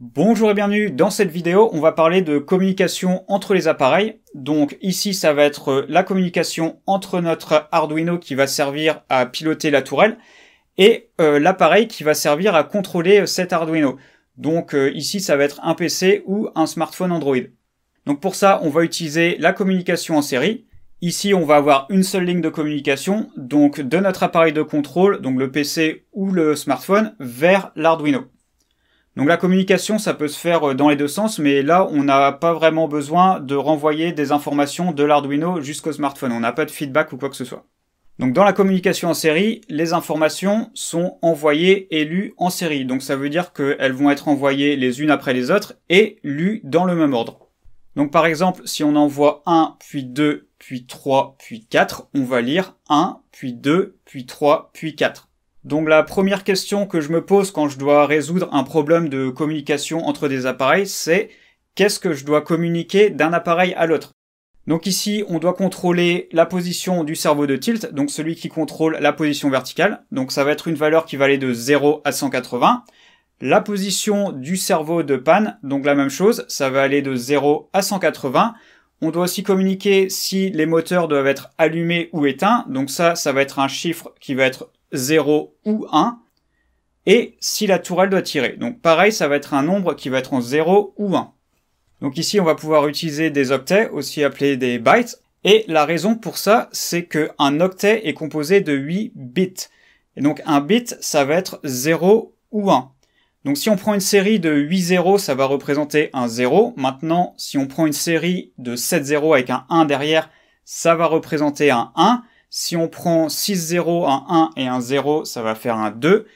Bonjour et bienvenue. Dans cette vidéo, on va parler de communication entre les appareils. Donc ici, ça va être euh, la communication entre notre Arduino qui va servir à piloter la tourelle et euh, l'appareil qui va servir à contrôler euh, cet Arduino. Donc ici, ça va être un PC ou un smartphone Android. Donc pour ça, on va utiliser la communication en série. Ici, on va avoir une seule ligne de communication, donc de notre appareil de contrôle, donc le PC ou le smartphone, vers l'Arduino. Donc la communication, ça peut se faire euh, dans les deux sens, mais là, on n'a pas vraiment besoin de renvoyer des informations de l'Arduino jusqu'au smartphone. On n'a pas de feedback ou quoi que ce soit. Donc dans la communication en série, les informations sont envoyées et lues en série. Donc ça veut dire qu'elles vont être envoyées les unes après les autres et lues dans le même ordre. Donc par exemple, si on envoie 1, puis 2, puis 3, puis 4, on va lire 1, puis 2, puis 3, puis 4. Donc la première question que je me pose quand je dois résoudre un problème de communication entre des appareils, c'est qu'est-ce que je dois communiquer d'un appareil à l'autre donc ici, on doit contrôler la position du cerveau de tilt, donc celui qui contrôle la position verticale. Donc ça va être une valeur qui va aller de 0 à 180. La position du cerveau de panne, donc la même chose, ça va aller de 0 à 180. On doit aussi communiquer si les moteurs doivent être allumés ou éteints. Donc ça, ça va être un chiffre qui va être 0 ou 1, et si la tourelle doit tirer. Donc pareil, ça va être un nombre qui va être en 0 ou 1. Donc ici, on va pouvoir utiliser des octets, aussi appelés des bytes, et la raison pour ça, c'est qu'un octet est composé de 8 bits. Et donc un bit, ça va être 0 ou 1. Donc si on prend une série de 8 zéros, ça va représenter un 0. Maintenant, si on prend une série de 7 zéros avec un 1 derrière, ça va représenter un 1. Si on prend 6 0, un 1 et un 0, ça va faire un 2,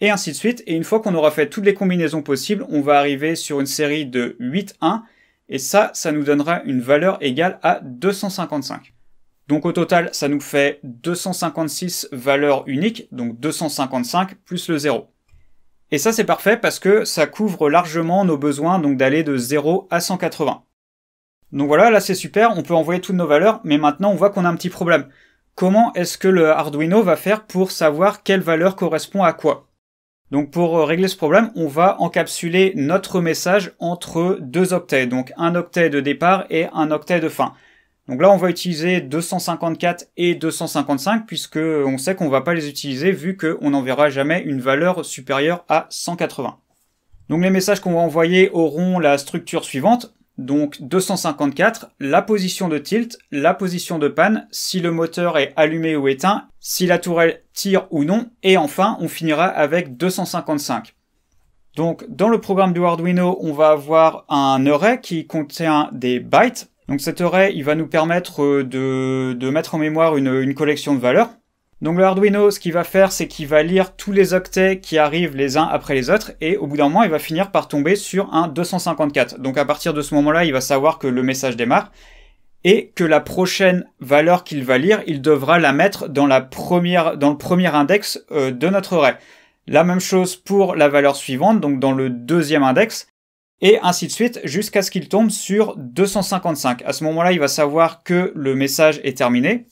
et ainsi de suite. Et une fois qu'on aura fait toutes les combinaisons possibles, on va arriver sur une série de 8 1, et ça, ça nous donnera une valeur égale à 255. Donc au total, ça nous fait 256 valeurs uniques, donc 255 plus le 0. Et ça, c'est parfait parce que ça couvre largement nos besoins, donc d'aller de 0 à 180. Donc voilà, là c'est super, on peut envoyer toutes nos valeurs, mais maintenant on voit qu'on a un petit problème comment est-ce que le Arduino va faire pour savoir quelle valeur correspond à quoi. Donc pour euh, régler ce problème, on va encapsuler notre message entre deux octets, donc un octet de départ et un octet de fin. Donc là, on va utiliser 254 et 255 puisque on sait qu'on ne va pas les utiliser vu qu'on n'enverra jamais une valeur supérieure à 180. Donc les messages qu'on va envoyer auront la structure suivante. Donc 254, la position de tilt, la position de panne, si le moteur est allumé ou éteint, si la tourelle tire ou non, et enfin on finira avec 255. Donc dans le programme du Arduino, on va avoir un array qui contient des bytes. Donc cet array, il va nous permettre de, mettre en mémoire une collection de valeurs. Donc le Arduino, ce qu'il va faire, c'est qu'il va lire tous les octets qui arrivent les uns après les autres, et au bout d'un moment, il va finir par tomber sur un 254. Donc à partir de ce moment-là, il va savoir que le message démarre, et que la prochaine valeur qu'il va lire, il devra la mettre dans, la première, dans le premier index euh, de notre ray. La même chose pour la valeur suivante, donc dans le deuxième index, et ainsi de suite jusqu'à ce qu'il tombe sur 255. À ce moment-là, il va savoir que le message est terminé,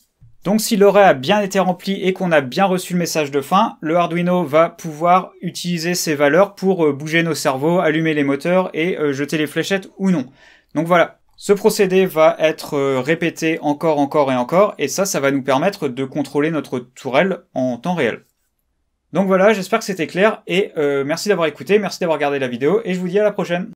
donc si l'oreille a bien été rempli et qu'on a bien reçu le message de fin, le Arduino va pouvoir utiliser ces valeurs pour euh, bouger nos cerveaux, allumer les moteurs et euh, jeter les fléchettes ou non. Donc voilà, ce procédé va être euh, répété encore, encore et encore, et ça, ça va nous permettre de contrôler notre tourelle en temps réel. Donc voilà, j'espère que c'était clair, et merci d'avoir écouté, merci d'avoir regardé la vidéo, et je vous dis à la prochaine